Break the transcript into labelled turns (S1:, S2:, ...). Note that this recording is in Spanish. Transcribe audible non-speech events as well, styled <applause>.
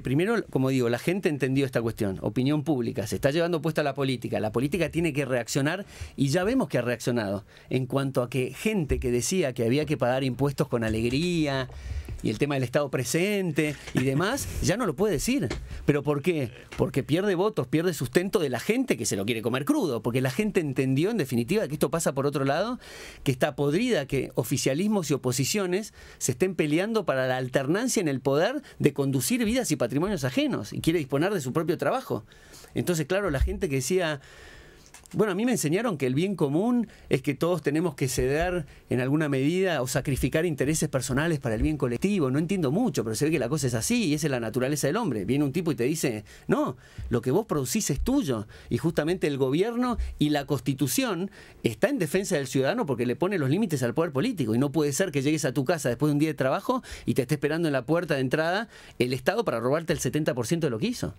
S1: primero, como digo, la gente entendió esta cuestión, opinión pública, se está llevando puesta la política, la política tiene que reaccionar y ya vemos que ha reaccionado en cuanto a que gente que decía que había que pagar impuestos con alegría, y el tema del Estado presente y demás, <laughs> ya no lo puede decir. ¿Pero por qué? Porque pierde votos, pierde sustento de la gente que se lo quiere comer crudo, porque la gente entendió en definitiva que esto pasa por otro lado, que está podrida, que oficialismos y oposiciones se estén peleando para la alternancia en el poder de conducir vidas y patrimonios ajenos y quiere disponer de su propio trabajo. Entonces, claro, la gente que decía... Bueno, a mí me enseñaron que el bien común es que todos tenemos que ceder en alguna medida o sacrificar intereses personales para el bien colectivo. No entiendo mucho, pero se ve que la cosa es así y esa es la naturaleza del hombre. Viene un tipo y te dice, no, lo que vos producís es tuyo. Y justamente el gobierno y la constitución está en defensa del ciudadano porque le pone los límites al poder político. Y no puede ser que llegues a tu casa después de un día de trabajo y te esté esperando en la puerta de entrada el Estado para robarte
S2: el 70% de lo que hizo.